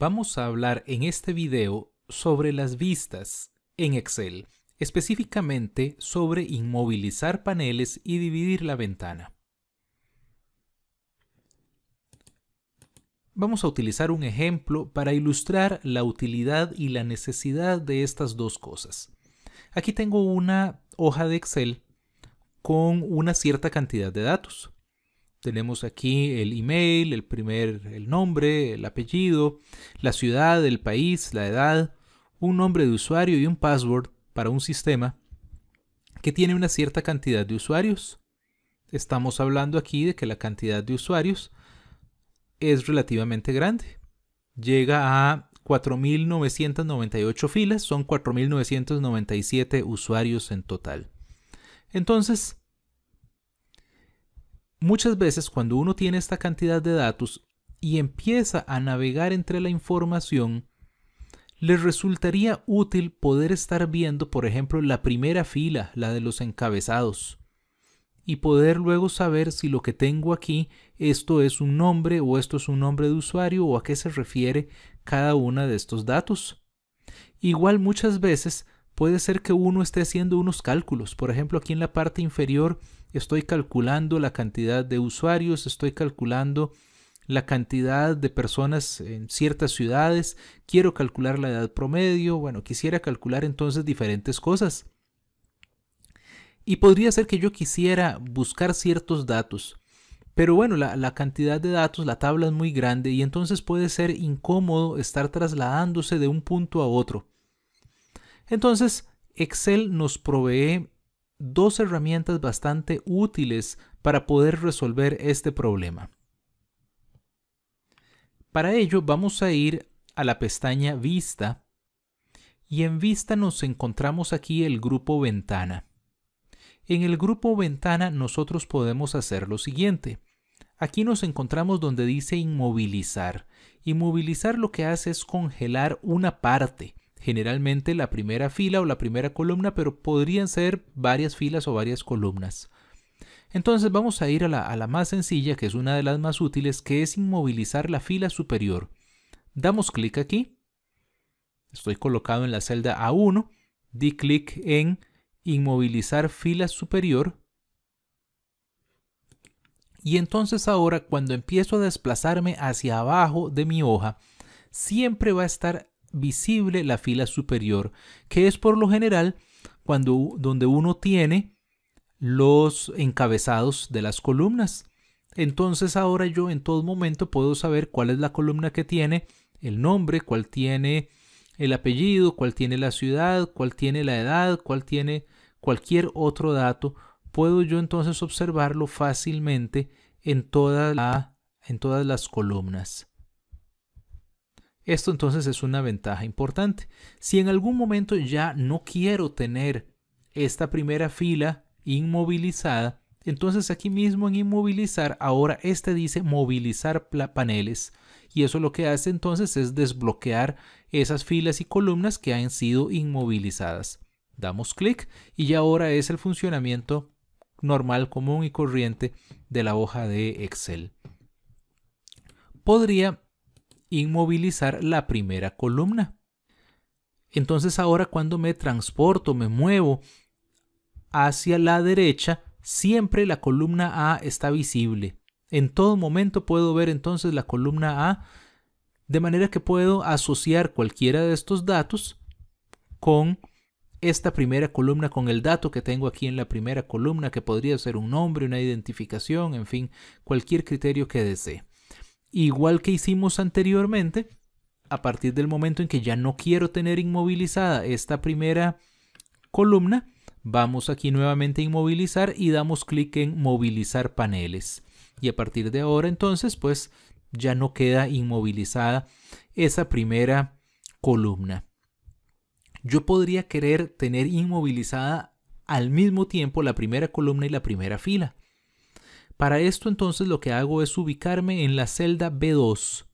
Vamos a hablar en este video sobre las vistas en Excel, específicamente sobre inmovilizar paneles y dividir la ventana. Vamos a utilizar un ejemplo para ilustrar la utilidad y la necesidad de estas dos cosas. Aquí tengo una hoja de Excel con una cierta cantidad de datos. Tenemos aquí el email, el primer, el nombre, el apellido, la ciudad, el país, la edad, un nombre de usuario y un password para un sistema que tiene una cierta cantidad de usuarios. Estamos hablando aquí de que la cantidad de usuarios es relativamente grande. Llega a 4.998 filas, son 4.997 usuarios en total. Entonces, Muchas veces cuando uno tiene esta cantidad de datos y empieza a navegar entre la información, le resultaría útil poder estar viendo, por ejemplo, la primera fila, la de los encabezados, y poder luego saber si lo que tengo aquí, esto es un nombre o esto es un nombre de usuario o a qué se refiere cada uno de estos datos. Igual muchas veces puede ser que uno esté haciendo unos cálculos, por ejemplo, aquí en la parte inferior estoy calculando la cantidad de usuarios, estoy calculando la cantidad de personas en ciertas ciudades, quiero calcular la edad promedio, bueno, quisiera calcular entonces diferentes cosas. Y podría ser que yo quisiera buscar ciertos datos, pero bueno, la, la, cantidad de datos, la tabla es muy grande y entonces puede ser incómodo estar trasladándose de un punto a otro. Entonces, Excel nos provee dos herramientas bastante útiles para poder resolver este problema. Para ello vamos a ir a la pestaña Vista y en Vista nos encontramos aquí el grupo Ventana. En el grupo Ventana nosotros podemos hacer lo siguiente. Aquí nos encontramos donde dice inmovilizar. Inmovilizar lo que hace es congelar una parte, generalmente la primera fila o la primera columna, pero podrían ser varias filas o varias columnas. Entonces vamos a ir a la, a la más sencilla, que es una de las más útiles, que es inmovilizar la fila superior. Damos clic aquí. Estoy colocado en la celda A1. Di clic en inmovilizar fila superior. Y entonces ahora cuando empiezo a desplazarme hacia abajo de mi hoja, siempre va a estar visible la fila superior, que es por lo general cuando, donde uno tiene los encabezados de las columnas. Entonces ahora yo en todo momento puedo saber cuál es la columna que tiene el nombre, cuál tiene el apellido, cuál tiene la ciudad, cuál tiene la edad, cuál tiene cualquier otro dato. Puedo yo entonces observarlo fácilmente en, en todas las columnas. Esto entonces es una ventaja importante. Si en algún momento ya no quiero tener esta primera fila inmovilizada, entonces aquí mismo en inmovilizar, ahora este dice movilizar paneles. Y eso lo que hace entonces es desbloquear esas filas y columnas que han sido inmovilizadas. Damos clic y ya ahora es el funcionamiento normal, común y corriente de la hoja de Excel. Podría inmovilizar la primera columna. Entonces ahora cuando me transporto, me muevo hacia la derecha, siempre la columna A está visible. En todo momento puedo ver entonces la columna A, de manera que puedo asociar cualquiera de estos datos con esta primera columna, con el dato que tengo aquí en la primera columna, que podría ser un nombre, una identificación, en fin, cualquier criterio que desee igual que hicimos anteriormente, a partir del momento en que ya no quiero tener inmovilizada esta primera columna, vamos aquí nuevamente a inmovilizar y damos clic en movilizar paneles. Y a partir de ahora entonces, pues ya no queda inmovilizada esa primera columna. Yo podría querer tener inmovilizada al mismo tiempo la primera columna y la primera fila. Para esto entonces lo que hago es ubicarme en la celda B2.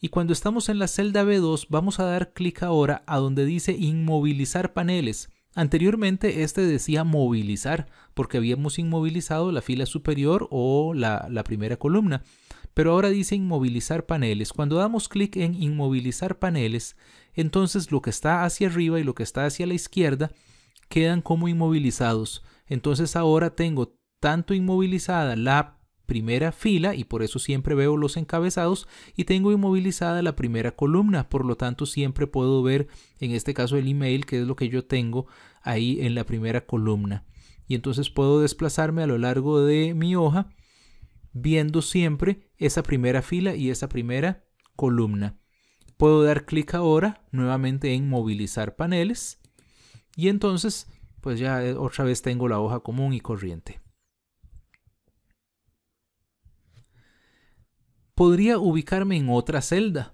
Y cuando estamos en la celda B2 vamos a dar clic ahora a donde dice inmovilizar paneles. Anteriormente este decía movilizar porque habíamos inmovilizado la fila superior o la, primera columna. Pero ahora dice inmovilizar paneles. Cuando damos clic en inmovilizar paneles, entonces lo que está hacia arriba y lo que está hacia la izquierda quedan como inmovilizados. Entonces ahora tengo tanto inmovilizada la primera fila y por eso siempre veo los encabezados y tengo inmovilizada la primera columna, por lo tanto siempre puedo ver en este caso el email que es lo que yo tengo ahí en la primera columna y entonces puedo desplazarme a lo largo de mi hoja viendo siempre esa primera fila y esa primera columna. Puedo dar clic ahora nuevamente en movilizar paneles y entonces pues ya eh, otra vez tengo la hoja común y corriente. podría ubicarme en otra celda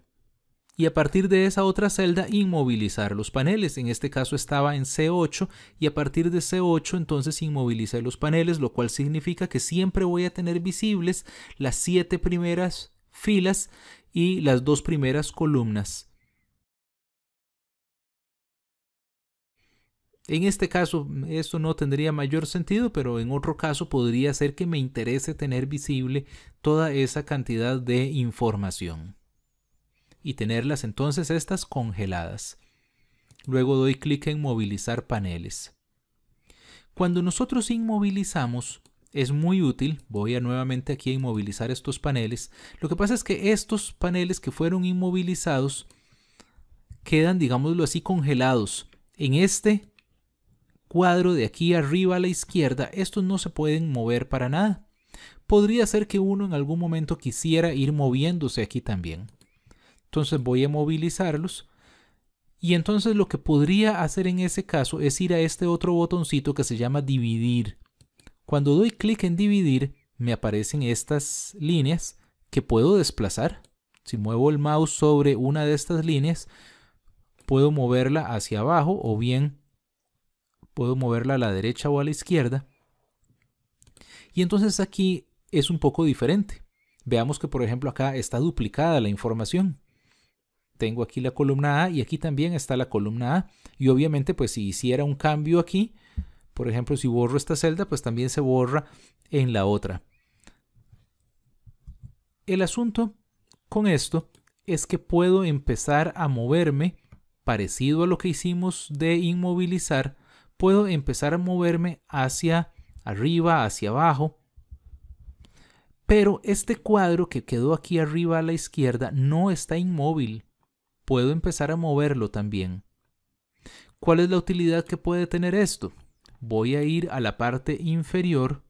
y a partir de esa otra celda inmovilizar los paneles. En este caso estaba en C8 y a partir de C8 entonces inmovilicé los paneles, lo cual significa que siempre voy a tener visibles las siete primeras filas y las dos primeras columnas En este caso esto no tendría mayor sentido, pero en otro caso podría ser que me interese tener visible toda esa cantidad de información y tenerlas entonces estas congeladas. Luego doy clic en movilizar paneles. Cuando nosotros inmovilizamos, es muy útil, voy a nuevamente aquí a inmovilizar estos paneles. Lo que pasa es que estos paneles que fueron inmovilizados quedan, digámoslo así, congelados en este cuadro de aquí arriba a la izquierda, estos no se pueden mover para nada. Podría ser que uno en algún momento quisiera ir moviéndose aquí también. Entonces voy a movilizarlos. Y entonces lo que podría hacer en ese caso es ir a este otro botoncito que se llama dividir. Cuando doy clic en dividir, me aparecen estas líneas que puedo desplazar. Si muevo el mouse sobre una de estas líneas, puedo moverla hacia abajo o bien puedo moverla a la derecha o a la izquierda. Y entonces aquí es un poco diferente. Veamos que por ejemplo acá está duplicada la información. Tengo aquí la columna A y aquí también está la columna A. Y obviamente pues si hiciera un cambio aquí, por ejemplo si borro esta celda, pues también se borra en la otra. El asunto con esto es que puedo empezar a moverme parecido a lo que hicimos de inmovilizar puedo empezar a moverme hacia arriba, hacia abajo. Pero este cuadro que quedó aquí arriba a la izquierda no está inmóvil. Puedo empezar a moverlo también. ¿Cuál es la utilidad que puede tener esto? Voy a ir a la parte inferior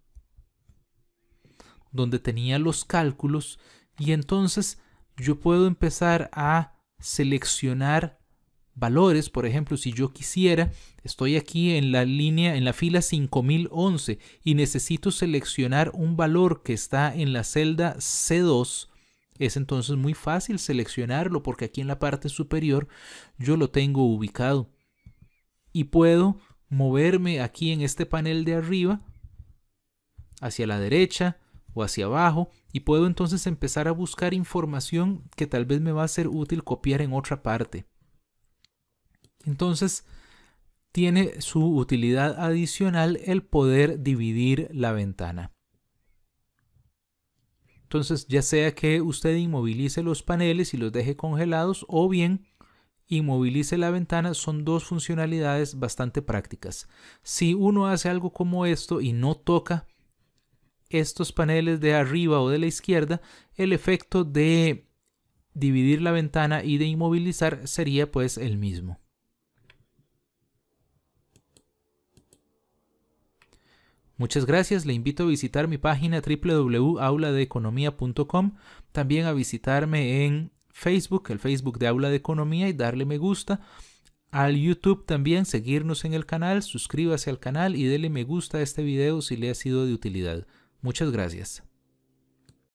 donde tenía los cálculos y entonces yo puedo empezar a seleccionar valores. Por ejemplo, si yo quisiera, estoy aquí en la línea, en la fila 5011 y necesito seleccionar un valor que está en la celda C2, es entonces muy fácil seleccionarlo porque aquí en la parte superior yo lo tengo ubicado. Y puedo moverme aquí en este panel de arriba hacia la derecha o hacia abajo y puedo entonces empezar a buscar información que tal vez me va a ser útil copiar en otra parte. Entonces, tiene su utilidad adicional el poder dividir la ventana. Entonces, ya sea que usted inmovilice los paneles y los deje congelados o bien inmovilice la ventana, son dos funcionalidades bastante prácticas. Si uno hace algo como esto y no toca estos paneles de arriba o de la izquierda, el efecto de dividir la ventana y de inmovilizar sería pues el mismo. Muchas gracias, le invito a visitar mi página www.auladeeconomía.com, también a visitarme en Facebook, el Facebook de Aula de Economía y darle me gusta. Al YouTube también, seguirnos en el canal, suscríbase al canal y dele me gusta a este video si le ha sido de utilidad. Muchas gracias.